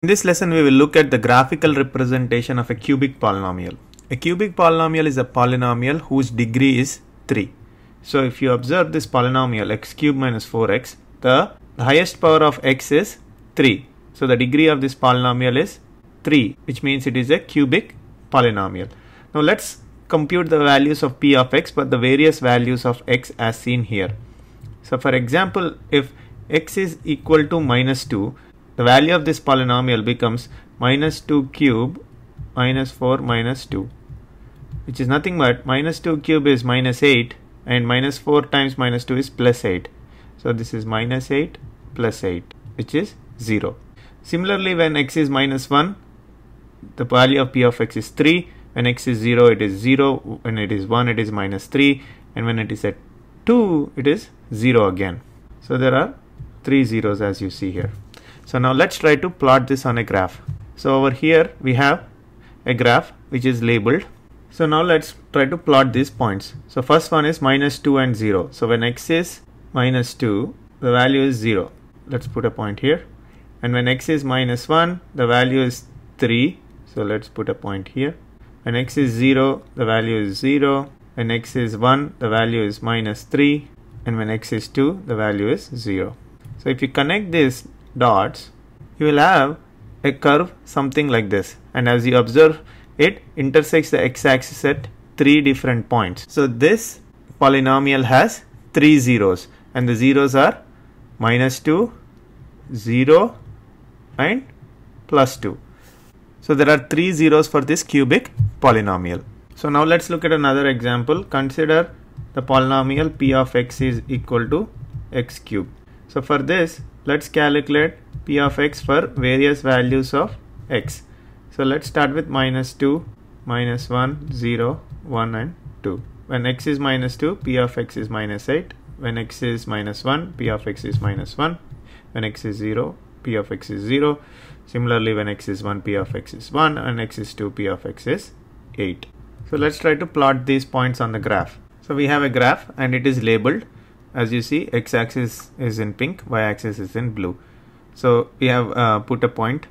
In this lesson, we will look at the graphical representation of a cubic polynomial. A cubic polynomial is a polynomial whose degree is 3. So if you observe this polynomial x cubed minus 4x, the, highest power of x is 3. So the degree of this polynomial is 3, which means it is a cubic polynomial. Now let's compute the values of p of x, but the various values of x as seen here. So for example, if x is equal to minus 2, the value of this polynomial becomes minus 2 cube minus 4 minus 2 which is nothing but minus 2 cube is minus 8 and minus 4 times minus 2 is plus 8 so this is minus 8 plus 8 which is 0 similarly when x is minus 1 the value of p of x is 3 when x is 0 it is 0 when it is 1 it is minus 3 and when it is at 2 it is 0 again so there are three zeros as you see here so now let's try to plot this on a graph. So over here we have a graph which is labeled. So now let's try to plot these points. So first one is minus 2 and 0. So when x is minus 2, the value is 0. Let's put a point here. And when x is minus 1, the value is 3. So let's put a point here. When x is 0, the value is 0. When x is 1, the value is minus 3. And when x is 2, the value is 0. So if you connect this dots, you will have a curve something like this. And as you observe, it intersects the x-axis at three different points. So this polynomial has three zeros and the zeros are minus 2, 0 and plus 2. So there are three zeros for this cubic polynomial. So now let's look at another example. Consider the polynomial p of x is equal to x cube. So for this let's calculate p of x for various values of x. So let's start with minus 2, minus 1, 0, 1 and 2. When x is minus 2, p of x is minus 8. When x is minus 1, p of x is minus 1. When x is 0, p of x is 0. Similarly, when x is 1, p of x is 1 and x is 2, p of x is 8. So let's try to plot these points on the graph. So we have a graph and it is labeled as you see x-axis is in pink y-axis is in blue so we have uh, put a point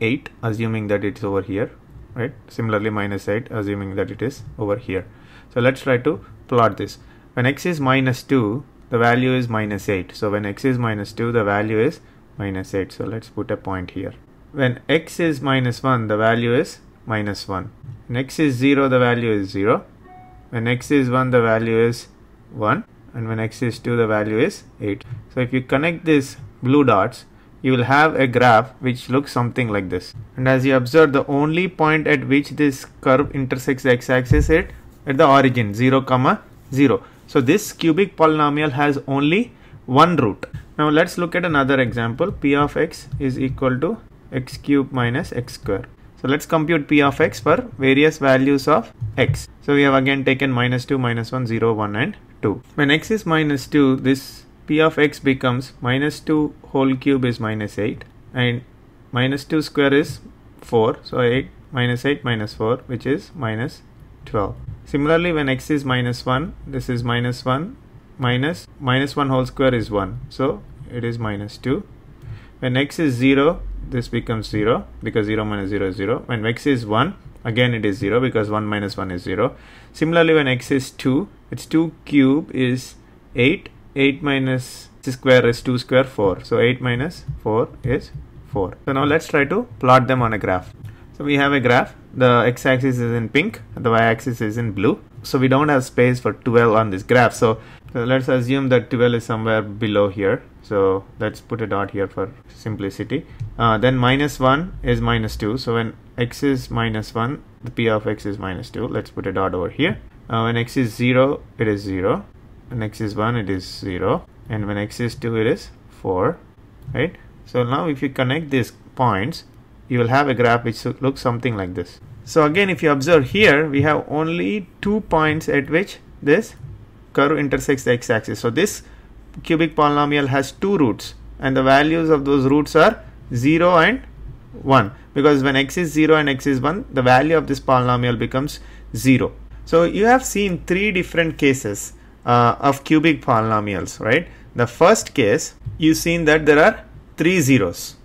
8 assuming that it's over here right similarly minus 8 assuming that it is over here so let's try to plot this when x is minus 2 the value is minus 8 so when x is minus 2 the value is minus 8 so let's put a point here when x is minus 1 the value is minus 1 when x is 0 the value is 0 when x is 1 the value is 1 and when x is 2 the value is 8. So if you connect these blue dots you will have a graph which looks something like this and as you observe the only point at which this curve intersects the x-axis is at the origin 0 comma 0. So this cubic polynomial has only one root. Now let's look at another example p of x is equal to x cube minus x square. So let's compute p of x for various values of x. So we have again taken minus 2, minus 1, 0, 1 and 2. When x is minus 2, this p of x becomes minus 2 whole cube is minus 8 and minus 2 square is 4. So 8 minus 8 minus 4 which is minus 12. Similarly, when x is minus 1, this is minus 1 minus minus 1 whole square is 1. So it is minus 2. When x is 0, this becomes 0 because 0 minus 0 is 0. When x is 1, again it is 0 because 1 minus 1 is 0 similarly when x is 2 it's 2 cube is 8 8 minus square is 2 square 4 so 8 minus 4 is 4 so now let's try to plot them on a graph so we have a graph the x-axis is in pink the y-axis is in blue so we don't have space for 12 on this graph so let's assume that 12 is somewhere below here so let's put a dot here for simplicity uh, then minus 1 is minus 2 so when x is minus 1 the p of x is minus 2 let's put a dot over here uh, when x is 0 it is 0 when x is 1 it is 0 and when x is 2 it is 4 right so now if you connect these points you will have a graph which looks something like this so again if you observe here we have only two points at which this curve intersects the x-axis. So this cubic polynomial has two roots and the values of those roots are 0 and 1 because when x is 0 and x is 1 the value of this polynomial becomes 0. So you have seen three different cases uh, of cubic polynomials right. The first case you've seen that there are three zeros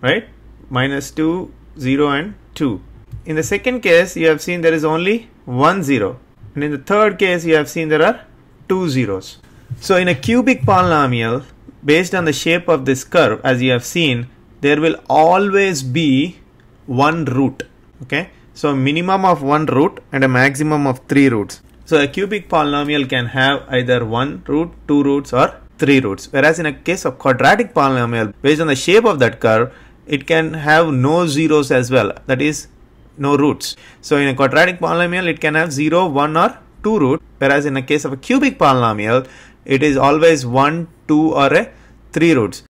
right minus 2 0 and 2 in the second case, you have seen there is only one zero. And in the third case, you have seen there are two zeros. So in a cubic polynomial, based on the shape of this curve, as you have seen, there will always be one root. Okay. So minimum of one root and a maximum of three roots. So a cubic polynomial can have either one root, two roots or three roots. Whereas in a case of quadratic polynomial, based on the shape of that curve, it can have no zeros as well. That is no roots. So in a quadratic polynomial, it can have 0, 1 or 2 root, whereas in the case of a cubic polynomial, it is always 1, 2 or a 3 roots.